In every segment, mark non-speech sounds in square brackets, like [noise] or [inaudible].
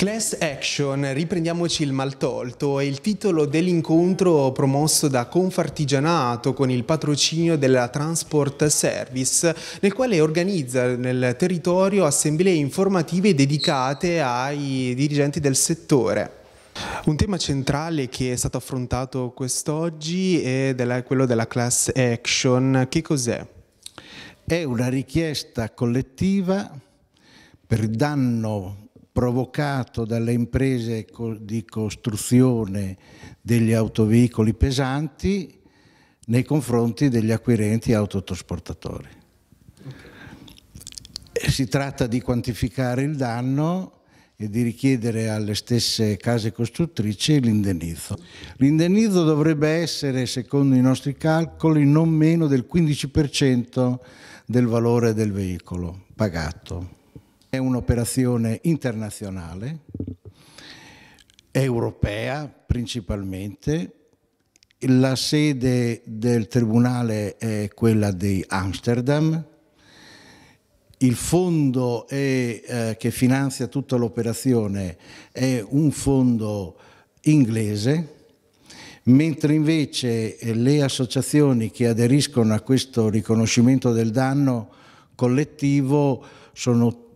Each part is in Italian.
Class Action, riprendiamoci il maltolto, è il titolo dell'incontro promosso da Confartigianato con il patrocinio della Transport Service, nel quale organizza nel territorio assemblee informative dedicate ai dirigenti del settore. Un tema centrale che è stato affrontato quest'oggi è quello della class action. Che cos'è? È una richiesta collettiva per danno provocato dalle imprese di costruzione degli autoveicoli pesanti nei confronti degli acquirenti autotrasportatori. Si tratta di quantificare il danno e di richiedere alle stesse case costruttrici l'indennizzo. L'indennizzo dovrebbe essere, secondo i nostri calcoli, non meno del 15% del valore del veicolo pagato. È un'operazione internazionale, europea principalmente. La sede del Tribunale è quella di Amsterdam. Il fondo è, eh, che finanzia tutta l'operazione è un fondo inglese, mentre invece eh, le associazioni che aderiscono a questo riconoscimento del danno collettivo sono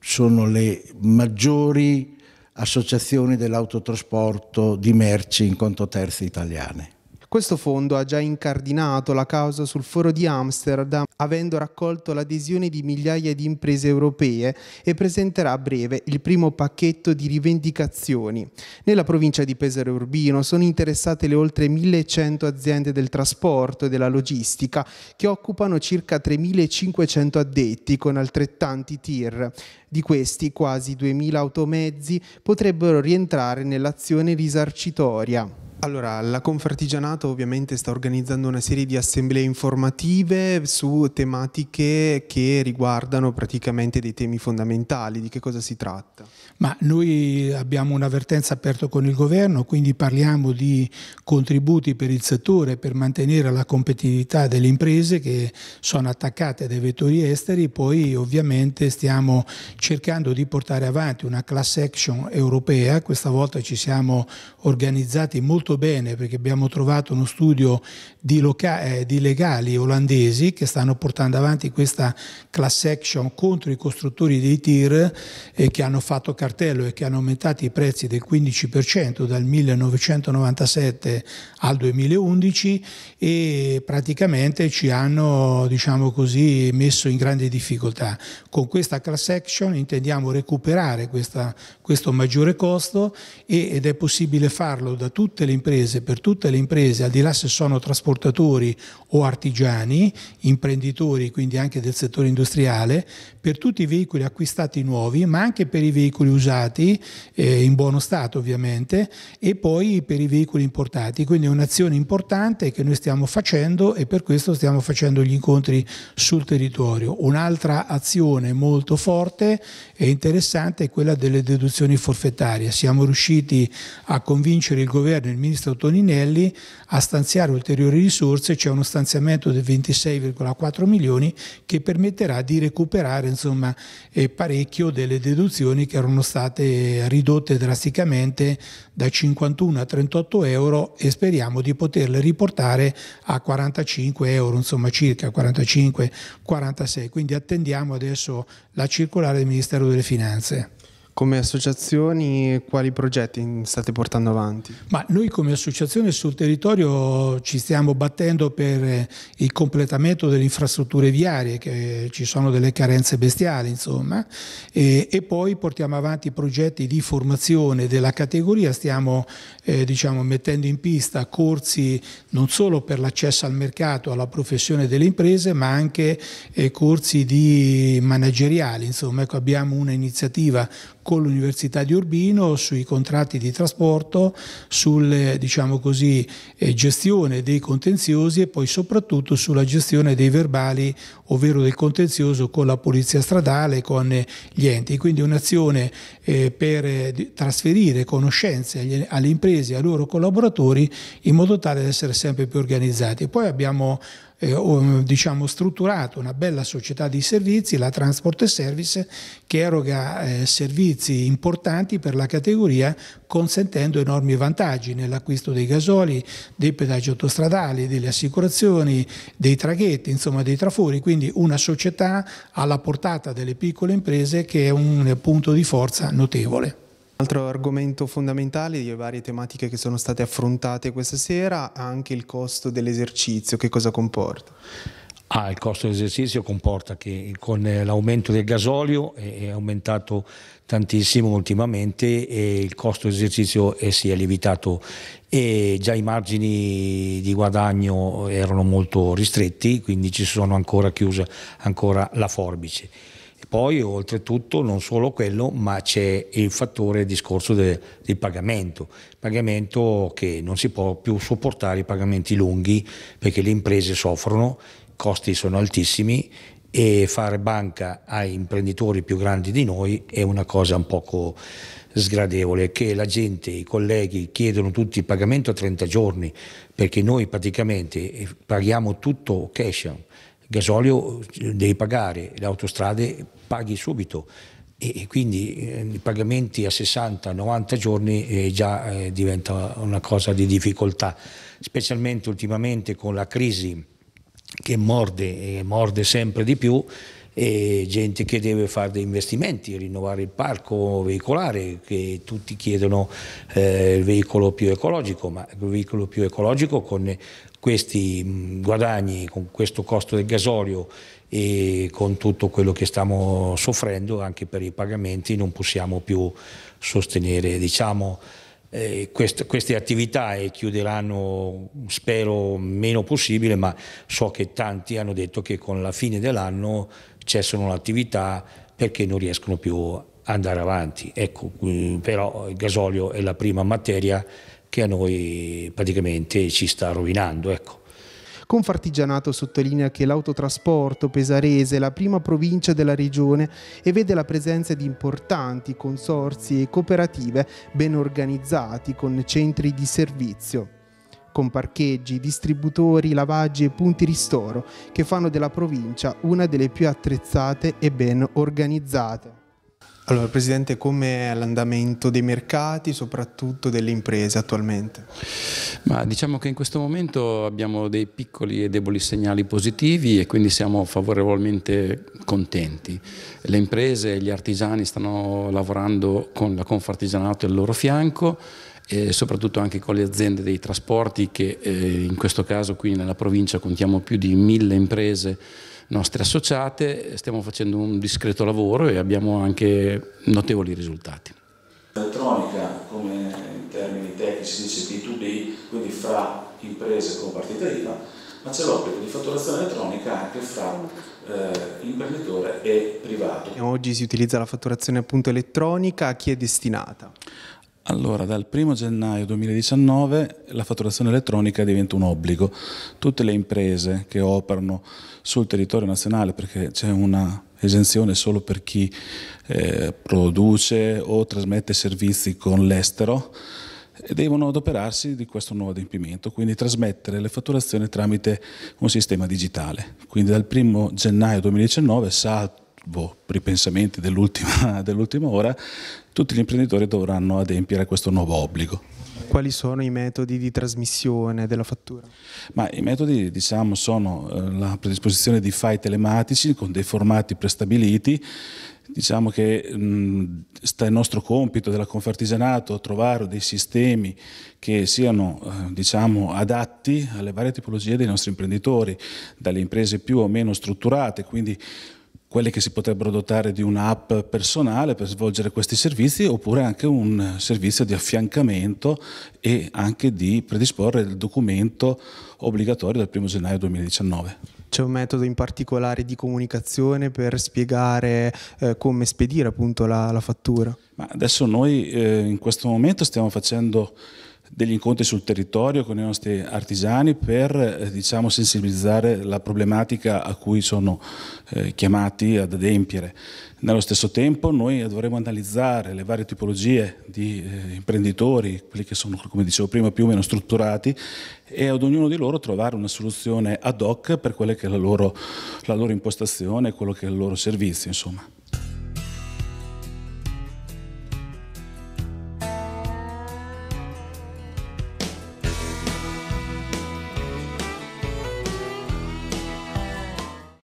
sono le maggiori associazioni dell'autotrasporto di merci in conto terzi italiane. Questo fondo ha già incardinato la causa sul foro di Amsterdam, avendo raccolto l'adesione di migliaia di imprese europee e presenterà a breve il primo pacchetto di rivendicazioni. Nella provincia di Pesaro Urbino sono interessate le oltre 1100 aziende del trasporto e della logistica che occupano circa 3500 addetti con altrettanti tir. Di questi quasi 2000 automezzi potrebbero rientrare nell'azione risarcitoria. Allora, la Confartigianato ovviamente sta organizzando una serie di assemblee informative su tematiche che riguardano praticamente dei temi fondamentali. Di che cosa si tratta? Ma noi abbiamo un'avvertenza aperta con il governo, quindi parliamo di contributi per il settore per mantenere la competitività delle imprese che sono attaccate dai vettori esteri, poi ovviamente stiamo cercando di portare avanti una class action europea, questa volta ci siamo organizzati molto molto bene perché abbiamo trovato uno studio di, eh, di, legali olandesi che stanno portando avanti questa class action contro i costruttori dei tir eh, che hanno fatto cartello e che hanno aumentato i prezzi del 15% dal 1997 al 2011 e praticamente ci hanno diciamo così, messo in grande difficoltà. Con questa class action intendiamo recuperare questa, questo maggiore costo e, ed è possibile farlo da tutte le imprese, per tutte le imprese, al di là se sono trasportatori o artigiani, imprenditori quindi anche del settore industriale, per tutti i veicoli acquistati nuovi, ma anche per i veicoli usati, eh, in buono stato ovviamente, e poi per i veicoli importati. Quindi è un'azione importante che noi stiamo facendo e per questo stiamo facendo gli incontri sul territorio. Un'altra azione molto forte e interessante è quella delle deduzioni forfettarie. Siamo riusciti a convincere il governo e il ministro Toninelli a stanziare ulteriori risorse, c'è cioè uno stanziamento del 26,4 milioni che permetterà di recuperare insomma, eh, parecchio delle deduzioni che erano state ridotte drasticamente da 51 a 38 euro e speriamo di poterle riportare a 45 euro, insomma circa 45-46. Quindi attendiamo adesso la circolare del Ministero delle Finanze. Come associazioni quali progetti state portando avanti? Ma noi come associazione sul territorio ci stiamo battendo per eh, il completamento delle infrastrutture viarie, che ci sono delle carenze bestiali insomma, e, e poi portiamo avanti progetti di formazione della categoria, stiamo eh, diciamo, mettendo in pista corsi non solo per l'accesso al mercato, alla professione delle imprese, ma anche eh, corsi di manageriali, insomma, ecco, abbiamo un'iniziativa con l'Università di Urbino sui contratti di trasporto, sulla diciamo così, eh, gestione dei contenziosi e poi soprattutto sulla gestione dei verbali, ovvero del contenzioso con la Polizia Stradale, e con eh, gli enti. Quindi un'azione eh, per trasferire conoscenze alle imprese e ai loro collaboratori in modo tale da essere sempre più organizzati. Poi abbiamo eh, diciamo strutturato una bella società di servizi, la Transport Service, che eroga eh, servizi importanti per la categoria consentendo enormi vantaggi nell'acquisto dei gasoli, dei pedaggi autostradali, delle assicurazioni, dei traghetti, insomma dei trafori, quindi una società alla portata delle piccole imprese che è un punto di forza notevole. Altro argomento fondamentale delle varie tematiche che sono state affrontate questa sera è anche il costo dell'esercizio, che cosa comporta? Ah, il costo dell'esercizio comporta che con l'aumento del gasolio è aumentato tantissimo ultimamente e il costo dell'esercizio si è lievitato e già i margini di guadagno erano molto ristretti, quindi ci sono ancora chiuse ancora la forbice. E poi oltretutto non solo quello, ma c'è il fattore il discorso del pagamento, pagamento che non si può più sopportare i pagamenti lunghi perché le imprese soffrono, i costi sono altissimi e fare banca ai imprenditori più grandi di noi è una cosa un poco sgradevole che la gente, i colleghi chiedono tutti il pagamento a 30 giorni perché noi praticamente eh, paghiamo tutto cash gasolio eh, devi pagare, le autostrade paghi subito e, quindi eh, i pagamenti a 60-90 giorni eh, già eh, diventa una cosa di difficoltà, specialmente ultimamente con la crisi che morde e eh, morde sempre di più e gente che deve fare degli investimenti, rinnovare il parco veicolare, che tutti chiedono eh, il veicolo più ecologico, ma il veicolo più ecologico con questi mm, guadagni, con questo costo del gasolio e con tutto quello che stiamo soffrendo anche per i pagamenti non possiamo più sostenere diciamo, eh, quest, queste attività e chiuderanno spero meno possibile ma so che tanti hanno detto che con la fine dell'anno cessano l'attività perché non riescono più ad andare avanti ecco mm, però il gasolio è la prima materia che a noi praticamente ci sta rovinando ecco. Confartigianato sottolinea che l'autotrasporto pesarese è la prima provincia della regione e vede la presenza di importanti consorzi e cooperative ben organizzati con centri di servizio con parcheggi, distributori, lavaggi e punti ristoro che fanno della provincia una delle più attrezzate e ben organizzate. Allora Presidente, com'è l'andamento dei mercati, soprattutto delle imprese attualmente? Ma diciamo che in questo momento abbiamo dei piccoli e deboli segnali positivi e quindi siamo favorevolmente contenti. Le imprese e gli artigiani stanno lavorando con la Confartigianato al loro fianco e soprattutto anche con le aziende dei trasporti che eh, in questo caso qui nella provincia contiamo più di mille imprese nostre associate, stiamo facendo un discreto lavoro e abbiamo anche notevoli risultati. L'elettronica come in termini tecnici si dice B2B, quindi fra imprese con partita IVA, ma c'è l'obbligo di fatturazione elettronica anche fra eh, imprenditore e privato. E oggi si utilizza la fatturazione appunto elettronica, a chi è destinata? Allora, dal 1 gennaio 2019 la fatturazione elettronica diventa un obbligo. Tutte le imprese che operano sul territorio nazionale, perché c'è una esenzione solo per chi eh, produce o trasmette servizi con l'estero, e devono adoperarsi di questo nuovo adempimento, quindi trasmettere le fatturazioni tramite un sistema digitale. Quindi dal 1 gennaio 2019, salvo ripensamenti dell'ultima [laughs] dell ora, tutti gli imprenditori dovranno adempiere a questo nuovo obbligo quali sono i metodi di trasmissione della fattura? Ma I metodi diciamo, sono eh, la predisposizione di file telematici con dei formati prestabiliti diciamo che mh, sta il nostro compito della Confartigianato trovare dei sistemi che siano eh, diciamo, adatti alle varie tipologie dei nostri imprenditori, dalle imprese più o meno strutturate, quindi quelli che si potrebbero dotare di un'app personale per svolgere questi servizi oppure anche un servizio di affiancamento e anche di predisporre il documento obbligatorio dal 1 gennaio 2019. C'è un metodo in particolare di comunicazione per spiegare eh, come spedire appunto la, la fattura? Ma adesso noi eh, in questo momento stiamo facendo degli incontri sul territorio con i nostri artigiani per eh, diciamo, sensibilizzare la problematica a cui sono eh, chiamati ad adempiere. Nello stesso tempo noi dovremo analizzare le varie tipologie di eh, imprenditori, quelli che sono, come dicevo prima, più o meno strutturati e ad ognuno di loro trovare una soluzione ad hoc per quella che è la loro, la loro impostazione, quello che è il loro servizio. Insomma.